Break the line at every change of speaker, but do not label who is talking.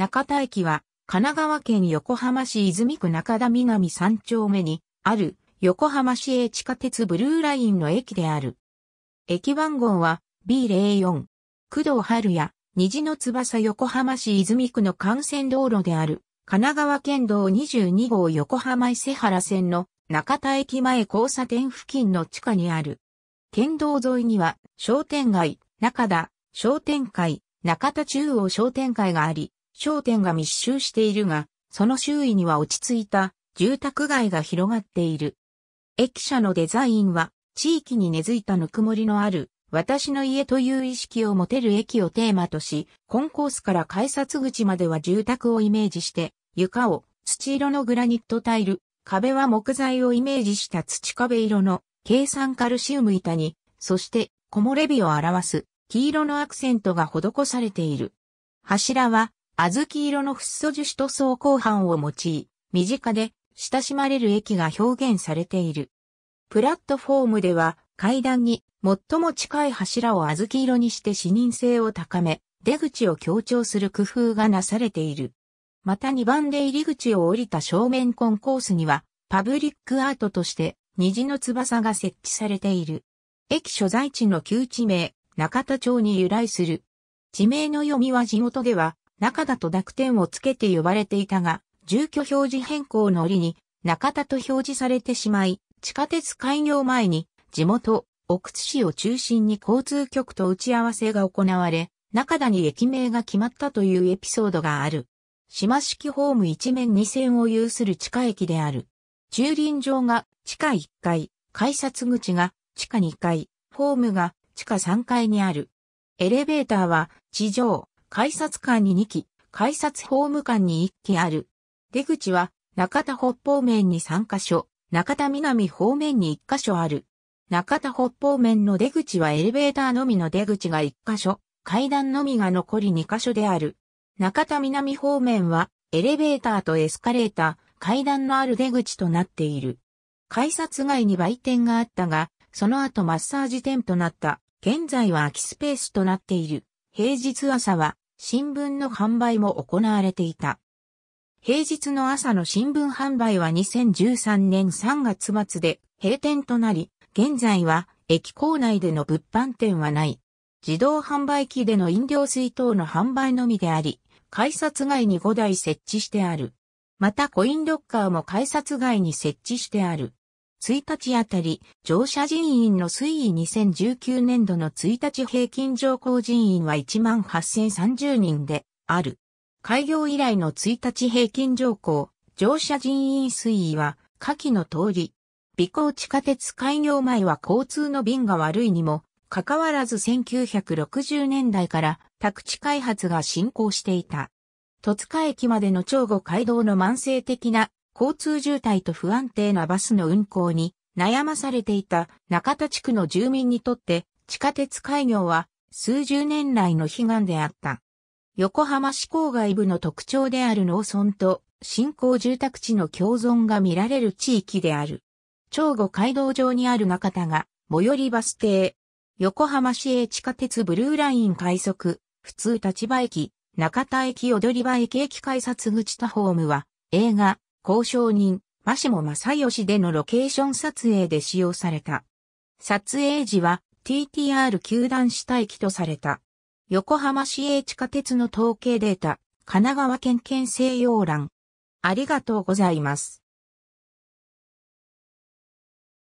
中田駅は、神奈川県横浜市泉区中田南3丁目にある横浜市営地下鉄ブルーラインの駅である。駅番号は B04。工藤春也、虹の翼横浜市泉区の幹線道路である、神奈川県道22号横浜伊勢原線の中田駅前交差点付近の地下にある。県道沿いには商店街、中田、商店会、中田中央商店会があり、商店が密集しているが、その周囲には落ち着いた住宅街が広がっている。駅舎のデザインは地域に根付いたぬくもりのある私の家という意識を持てる駅をテーマとし、コンコースから改札口までは住宅をイメージして、床を土色のグラニットタイル、壁は木材をイメージした土壁色の計算カルシウム板に、そして木漏れ日を表す黄色のアクセントが施されている。柱は小豆色のフッ素樹脂塗装鋼板を用い、身近で親しまれる駅が表現されている。プラットフォームでは階段に最も近い柱を小豆色にして視認性を高め、出口を強調する工夫がなされている。また2番で入り口を降りた正面コンコースには、パブリックアートとして虹の翼が設置されている。駅所在地の旧地名、中田町に由来する。地名の読みは地元では、中田と濁点をつけて呼ばれていたが、住居表示変更の折に中田と表示されてしまい、地下鉄開業前に地元、奥津市を中心に交通局と打ち合わせが行われ、中田に駅名が決まったというエピソードがある。島式ホーム一面二線を有する地下駅である。駐輪場が地下1階、改札口が地下2階、ホームが地下3階にある。エレベーターは地上、改札間に2機、改札ホームに1機ある。出口は中田北方面に3カ所、中田南方面に1カ所ある。中田北方面の出口はエレベーターのみの出口が1カ所、階段のみが残り2カ所である。中田南方面はエレベーターとエスカレーター、階段のある出口となっている。改札外に売店があったが、その後マッサージ店となった。現在は空きスペースとなっている。平日朝は新聞の販売も行われていた。平日の朝の新聞販売は2013年3月末で閉店となり、現在は駅構内での物販店はない。自動販売機での飲料水等の販売のみであり、改札外に5台設置してある。またコインロッカーも改札外に設置してある。1日あたり、乗車人員の推移2019年度の1日平均乗降人員は18,030人である。開業以来の1日平均乗降、乗車人員推移は、下記の通り。美行地下鉄開業前は交通の便が悪いにも、かかわらず1960年代から宅地開発が進行していた。戸塚駅までの長後街道の慢性的な交通渋滞と不安定なバスの運行に悩まされていた中田地区の住民にとって地下鉄開業は数十年来の悲願であった。横浜市郊外部の特徴である農村と新興住宅地の共存が見られる地域である。長後街道上にある中田が最寄りバス停、横浜市営地下鉄ブルーライン快速、普通立場駅、中田駅踊り場駅駅改札口とホームは映画、交渉人、マシモ正義でのロケーション撮影で使用された。撮影時は TTR 球団主体機とされた。横浜市営地下鉄の統計データ、神奈川県県西洋欄。ありがとうございます。